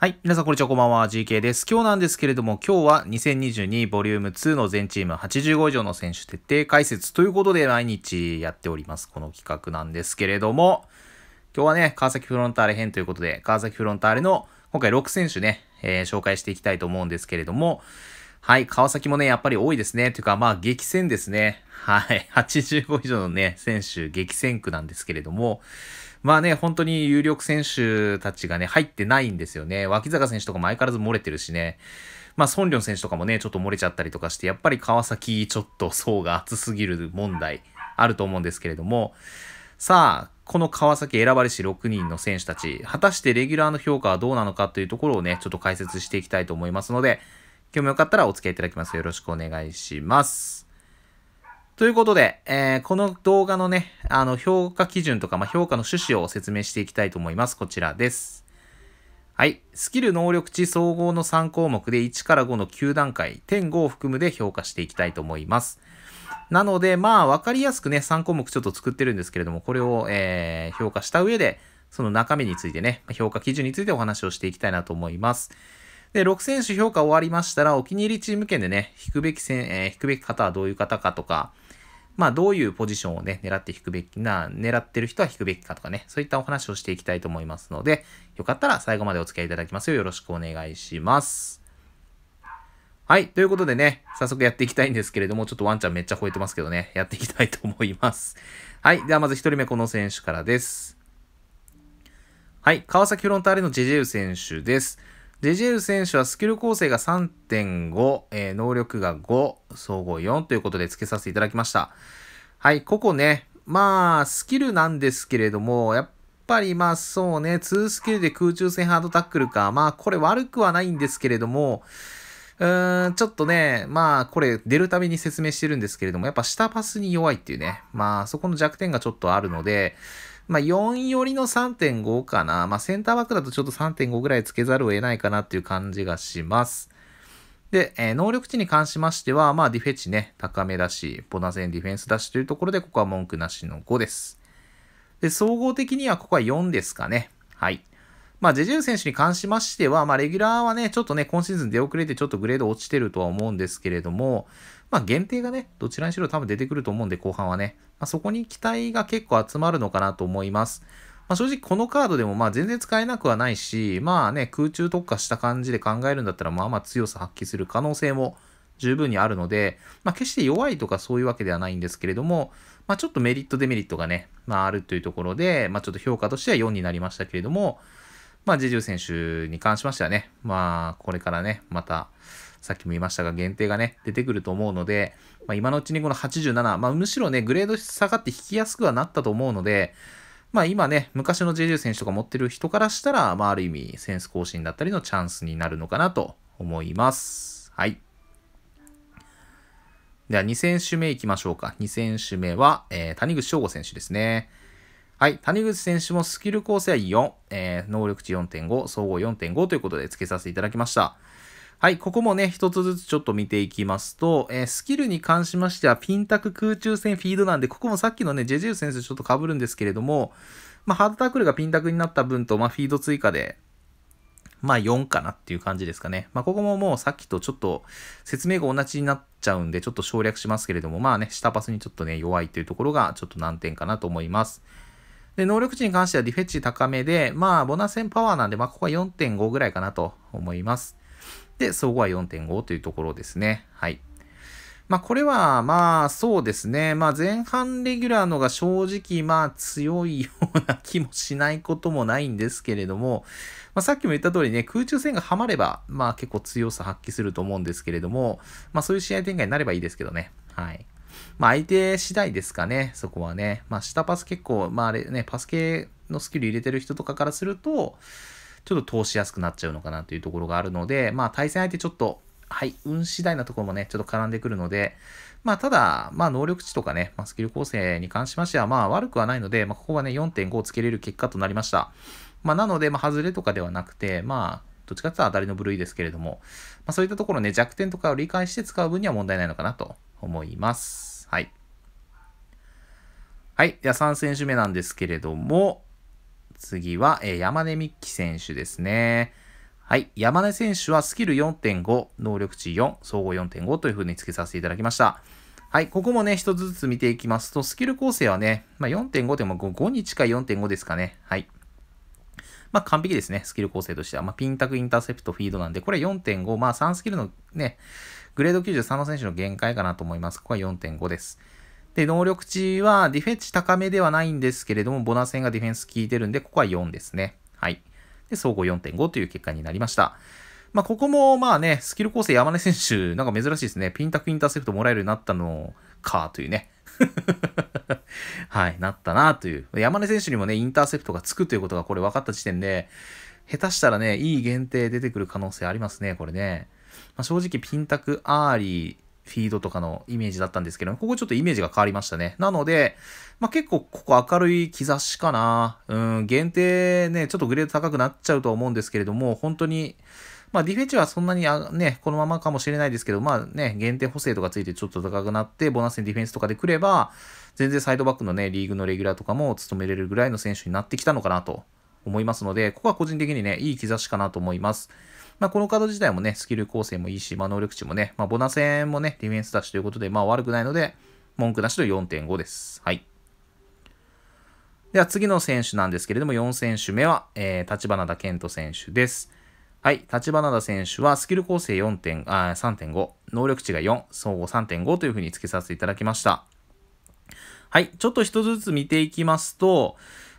はい。皆さん、こんにちは。こんばんは。GK です。今日なんですけれども、今日は2022ボリューム2の全チーム85以上の選手徹底解説ということで、毎日やっております。この企画なんですけれども、今日はね、川崎フロンターレ編ということで、川崎フロンターレの今回6選手ね、えー、紹介していきたいと思うんですけれども、はい、川崎もね、やっぱり多いですね。というか、まあ、激戦ですね。はい、85 以上のね、選手、激戦区なんですけれども、まあね、本当に有力選手たちがね、入ってないんですよね。脇坂選手とかも相変わらず漏れてるしね。まあ、ソンリョン選手とかもね、ちょっと漏れちゃったりとかして、やっぱり川崎、ちょっと層が厚すぎる問題、あると思うんですけれども、さあ、この川崎選ばれし6人の選手たち、果たしてレギュラーの評価はどうなのかというところをね、ちょっと解説していきたいと思いますので、今日もよかったらお付き合いいただきますよろしくお願いします。ということで、えー、この動画のね、あの、評価基準とか、まあ、評価の趣旨を説明していきたいと思います。こちらです。はい。スキル能力値総合の3項目で1から5の9段階、点5を含むで評価していきたいと思います。なので、まあ、わかりやすくね、3項目ちょっと作ってるんですけれども、これを、えー、評価した上で、その中身についてね、評価基準についてお話をしていきたいなと思います。で、6選手評価終わりましたら、お気に入りチーム権でね、引くべき選、えー、引くべき方はどういう方かとか、まあ、どういうポジションをね、狙って引くべきな、狙ってる人は引くべきかとかね、そういったお話をしていきたいと思いますので、よかったら最後までお付き合いいただきますようよろしくお願いします。はい。ということでね、早速やっていきたいんですけれども、ちょっとワンちゃんめっちゃ吠えてますけどね、やっていきたいと思います。はい。ではまず1人目、この選手からです。はい。川崎フロンターレのジェジェウ選手です。デジェル選手はスキル構成が3.5、えー、能力が5、総合4ということで付けさせていただきました。はい、ここね、まあ、スキルなんですけれども、やっぱりまあそうね、2スキルで空中戦ハードタックルか、まあこれ悪くはないんですけれども、うーん、ちょっとね、まあこれ出るたびに説明してるんですけれども、やっぱ下パスに弱いっていうね、まあそこの弱点がちょっとあるので、まあ、4寄りの3.5かな。まあ、センターバックだとちょっと3.5ぐらいつけざるを得ないかなっていう感じがします。で、えー、能力値に関しましては、まあ、ディフェチね、高めだし、ボナセンディフェンスだしというところで、ここは文句なしの5です。で、総合的にはここは4ですかね。はい。まあ、ジェジュン選手に関しましては、まあ、レギュラーはね、ちょっとね、今シーズン出遅れてちょっとグレード落ちてるとは思うんですけれども、まあ、限定がね、どちらにしろ多分出てくると思うんで、後半はね、まあ、そこに期待が結構集まるのかなと思います。まあ、正直このカードでもまあ全然使えなくはないし、まあね、空中特化した感じで考えるんだったら、まあまあ強さ発揮する可能性も十分にあるので、まあ、決して弱いとかそういうわけではないんですけれども、まあ、ちょっとメリット、デメリットがね、まあ、あるというところで、まあ、ちょっと評価としては4になりましたけれども、まあ、ジェジュ選手に関しましてはね、まあ、これからね、また、さっきも言いましたが、限定がね、出てくると思うので、まあ、今のうちにこの87、まあ、むしろね、グレード下がって引きやすくはなったと思うので、まあ今ね、昔の J10 選手とか持ってる人からしたら、まあある意味、センス更新だったりのチャンスになるのかなと思います。はい。では2選手目いきましょうか。2選手目は、えー、谷口翔吾選手ですね。はい。谷口選手もスキル構成は4、えー、能力値4.5、総合4.5ということで付けさせていただきました。はい、ここもね、一つずつちょっと見ていきますと、えー、スキルに関しましては、ピンタク空中戦フィードなんで、ここもさっきのね、ジェジュー先生ちょっと被るんですけれども、まあ、ハードタックルがピンタクになった分と、まあ、フィード追加で、まあ、4かなっていう感じですかね。まあ、ここももうさっきとちょっと説明が同じになっちゃうんで、ちょっと省略しますけれども、まあね、下パスにちょっとね、弱いというところがちょっと難点かなと思います。で、能力値に関してはディフェッチ高めで、まあ、ボナセンパワーなんで、まあ、ここは4.5ぐらいかなと思います。で、総合は4.5というところですね。はい。まあ、これは、まあ、そうですね。まあ、前半レギュラーのが正直、まあ、強いような気もしないこともないんですけれども、まあ、さっきも言った通りね、空中戦がハマれば、まあ、結構強さ発揮すると思うんですけれども、まあ、そういう試合展開になればいいですけどね。はい。まあ、相手次第ですかね、そこはね。まあ、下パス結構、まあ、あれね、パス系のスキル入れてる人とかからすると、ちょっと通しやすくなっちゃうのかなというところがあるので、まあ対戦相手ちょっと、はい、運次第なところもね、ちょっと絡んでくるので、まあただ、まあ能力値とかね、まあ、スキル構成に関しましては、まあ悪くはないので、まあここはね、4.5をつけれる結果となりました。まあなので、まあ外れとかではなくて、まあ、どっちかというと当たりの部類ですけれども、まあそういったところね、弱点とかを理解して使う分には問題ないのかなと思います。はい。はい。では3選手目なんですけれども、次は、えー、山根美希選手ですね。はい。山根選手はスキル4.5、能力値4、総合4.5という風につけさせていただきました。はい。ここもね、一つずつ見ていきますと、スキル構成はね、まあ、4.5でも 5, 5に近い4.5ですかね。はい。まあ、完璧ですね。スキル構成としては。まあ、ピンタク、インターセプト、フィードなんで、これ4.5。まあ、3スキルのね、グレード93の選手の限界かなと思います。ここは4.5です。で、能力値はディフェンス高めではないんですけれども、ボナー戦がディフェンス効いてるんで、ここは4ですね。はい。で、総合4.5という結果になりました。まあ、ここもまあね、スキル構成山根選手、なんか珍しいですね。ピンタクインターセプトもらえるようになったのか、というね。はい、なったなという。山根選手にもね、インターセプトがつくということがこれ分かった時点で、下手したらね、いい限定出てくる可能性ありますね、これね。まあ、正直、ピンタクアーリー、フィードとかのイメージだったんですけど、ここちょっとイメージが変わりましたね。なので、まあ、結構ここ明るい兆しかな。うん、限定ね、ちょっとグレード高くなっちゃうとは思うんですけれども、本当に、まあ、ディフェンチはそんなにあ、ね、このままかもしれないですけど、まあね、限定補正とかついてちょっと高くなって、ボーナスにディフェンスとかで来れば、全然サイドバックのね、リーグのレギュラーとかも務めれるぐらいの選手になってきたのかなと思いますので、ここは個人的にね、いい兆しかなと思います。まあ、このカード自体もね、スキル構成もいいし、まあ、能力値もね、まあ、ボナ戦もね、ディフェンスだしということで、まあ、悪くないので、文句なしと4.5です。はい。では次の選手なんですけれども、4選手目は、えー、立花田健人選手です。はい、立花田選手はスキル構成4点あ3.5、能力値が4、総合3.5というふうにつけさせていただきました。はい、ちょっと一つずつ見ていきますと、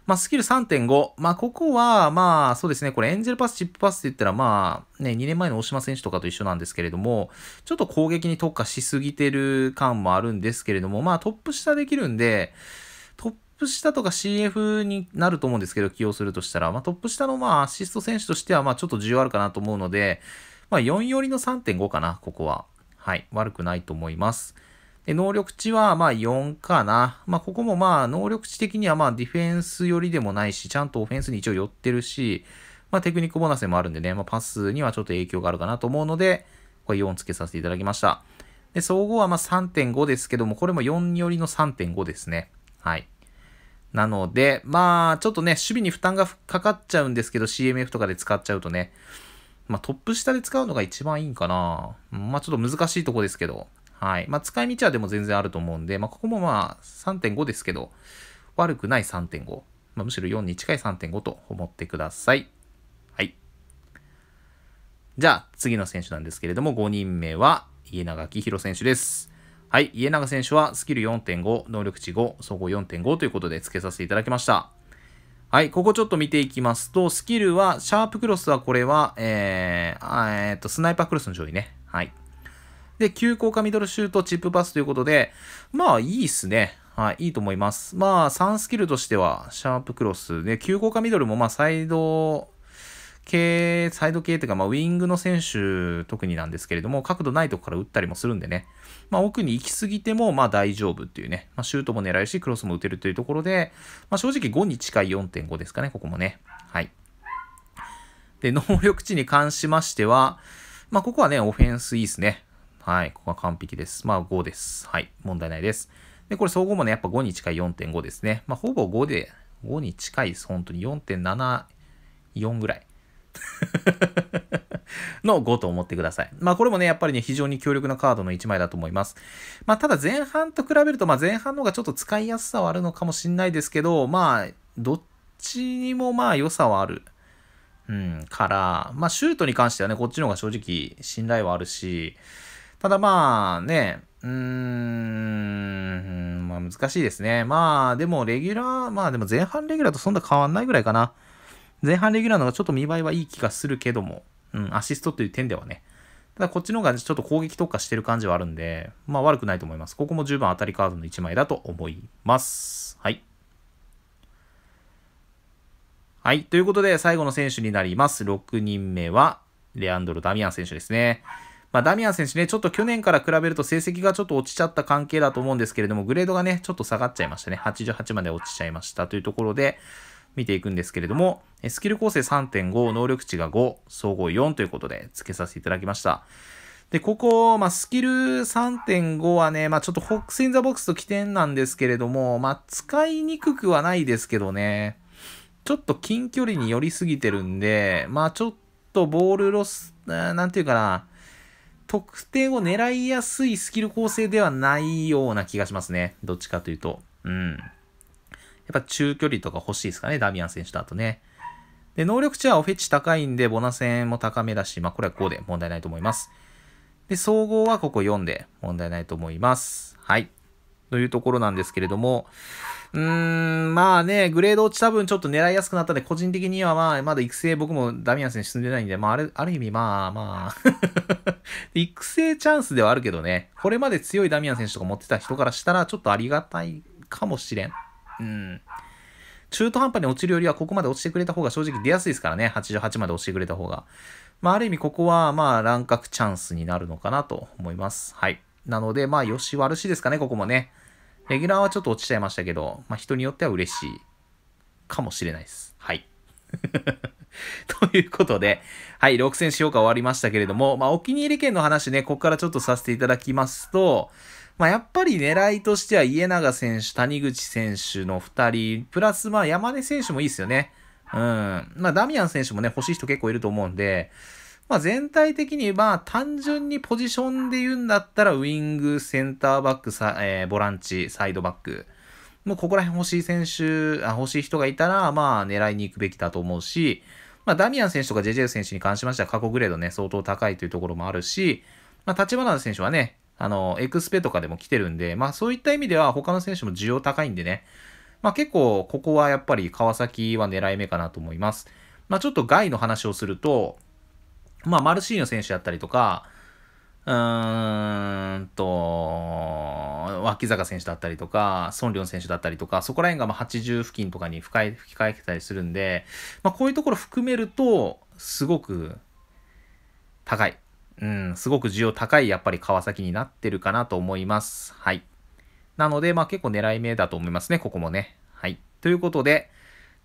まあ、スキル3.5。まあ、ここは、まあ、そうですね。これ、エンジェルパス、チップパスって言ったら、まあ、ね、2年前の大島選手とかと一緒なんですけれども、ちょっと攻撃に特化しすぎてる感もあるんですけれども、まあ、トップ下できるんで、トップ下とか CF になると思うんですけど、起用するとしたら、まあ、トップ下の、まあ、アシスト選手としては、まあ、ちょっと需要あるかなと思うので、まあ、4寄りの3.5かな、ここは。はい、悪くないと思います。で、能力値はまあ4かな。まあここもまあ能力値的にはまあディフェンス寄りでもないし、ちゃんとオフェンスに一応寄ってるし、まあテクニックボーナスでもあるんでね、まあパスにはちょっと影響があるかなと思うので、これ4つけさせていただきました。で、総合はまあ3.5ですけども、これも4寄りの3.5ですね。はい。なので、まあちょっとね、守備に負担がかかっちゃうんですけど、CMF とかで使っちゃうとね、まあトップ下で使うのが一番いいんかな。まあちょっと難しいとこですけど、はい。まあ、使い道はでも全然あると思うんで、まあ、ここもまあ、3.5ですけど、悪くない3.5。まあ、むしろ4に近い3.5と思ってください。はい。じゃあ、次の選手なんですけれども、5人目は、家長明宏選手です。はい。家長選手は、スキル4.5、能力値5、総合4.5ということで付けさせていただきました。はい、ここちょっと見ていきますと、スキルは、シャープクロスはこれは、えー、えー、っと、スナイパークロスの上位ね。はい。で、急降下ミドルシュート、チップパスということで、まあいいっすね。はい、いいと思います。まあ3スキルとしては、シャープクロスで、急降下ミドルもまあサイド系、サイド系っていうか、まあ、ウィングの選手特になんですけれども、角度ないとこから打ったりもするんでね、まあ、奥に行き過ぎても、まあ、大丈夫っていうね、まあ、シュートも狙えるし、クロスも打てるというところで、まあ、正直5に近い4.5ですかね、ここもね。はい。で、能力値に関しましては、まあ、ここはね、オフェンスいいですね。はい。ここは完璧です。まあ5です。はい。問題ないです。で、これ総合もね、やっぱ5に近い4.5ですね。まあほぼ5で、5に近いです。本当に4.74ぐらい。の5と思ってください。まあこれもね、やっぱりね、非常に強力なカードの1枚だと思います。まあただ前半と比べると、まあ前半の方がちょっと使いやすさはあるのかもしんないですけど、まあ、どっちにもまあ良さはある。うん、から、まあシュートに関してはね、こっちの方が正直信頼はあるし、ただまあね、うーん、まあ難しいですね。まあでもレギュラー、まあでも前半レギュラーとそんな変わんないぐらいかな。前半レギュラーの方がちょっと見栄えはいい気がするけども、うん、アシストという点ではね。ただこっちの方がちょっと攻撃特化してる感じはあるんで、まあ悪くないと思います。ここも十分当たりカードの1枚だと思います。はい。はい。ということで、最後の選手になります。6人目は、レアンドロ・ダミアン選手ですね。まあ、ダミアン選手ね、ちょっと去年から比べると成績がちょっと落ちちゃった関係だと思うんですけれども、グレードがね、ちょっと下がっちゃいましたね。88まで落ちちゃいましたというところで、見ていくんですけれども、スキル構成3.5、能力値が5、総合4ということで付けさせていただきました。で、ここ、まあ、スキル3.5はね、まあ、ちょっとホックス・イン・ザ・ボックスと起点なんですけれども、まあ、使いにくくはないですけどね、ちょっと近距離に寄りすぎてるんで、まあ、ちょっとボールロス、なんていうかな、得点を狙いやすいスキル構成ではないような気がしますね。どっちかというと。うん。やっぱ中距離とか欲しいですかね、ダミアン選手だとね。で、能力値はオフェチ高いんで、ボナ戦も高めだし、まあこれは5で問題ないと思います。で、総合はここ4で問題ないと思います。はい。というところなんですけれども、うーん、まあね、グレード落ちた分ちょっと狙いやすくなったんで、個人的にはまあ、まだ育成僕もダミアン選手進んでないんで、まあ、ある、ある意味まあまあ 育成チャンスではあるけどね、これまで強いダミアン選手とか持ってた人からしたら、ちょっとありがたいかもしれん。うん。中途半端に落ちるよりは、ここまで落ちてくれた方が正直出やすいですからね。88まで落ちてくれた方が。まあ、ある意味、ここは、まあ、乱獲チャンスになるのかなと思います。はい。なので、まあ、よし悪しですかね、ここもね。レギュラーはちょっと落ちちゃいましたけど、まあ、人によっては嬉しいかもしれないです。はい。ということで、はい、6しようか終わりましたけれども、まあ、お気に入り券の話ね、ここからちょっとさせていただきますと、まあ、やっぱり狙いとしては家永選手、谷口選手の2人、プラスまあ山根選手もいいですよね。うん。まあ、ダミアン選手もね、欲しい人結構いると思うんで、まあ、全体的に、まあ、単純にポジションで言うんだったら、ウィング、センターバック、さえー、ボランチ、サイドバック。もうここら辺欲しい選手、あ欲しい人がいたら、まあ、狙いに行くべきだと思うし、まあ、ダミアン選手とか JJ 選手に関しましては、過去グレードね、相当高いというところもあるし、まあ、立花選手はね、あの、エクスペとかでも来てるんで、まあ、そういった意味では、他の選手も需要高いんでね、まあ、結構、ここはやっぱり川崎は狙い目かなと思います。まあ、ちょっと外の話をすると、まあ、マルシーニョ選手だったりとか、うーんと、脇坂選手だったりとか、孫ン選手だったりとか、そこら辺がま80付近とかに吹き替えてたりするんで、まあ、こういうところ含めると、すごく高い。うん、すごく需要高い、やっぱり川崎になってるかなと思います。はい。なので、まあ結構狙い目だと思いますね、ここもね。はい。ということで、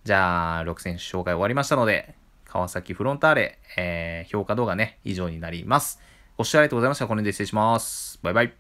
じゃあ、6選手紹介終わりましたので、川崎フロンターレ、えー、評価動画ね、以上になります。ご視聴ありがとうございました。この辺で失礼します。バイバイ。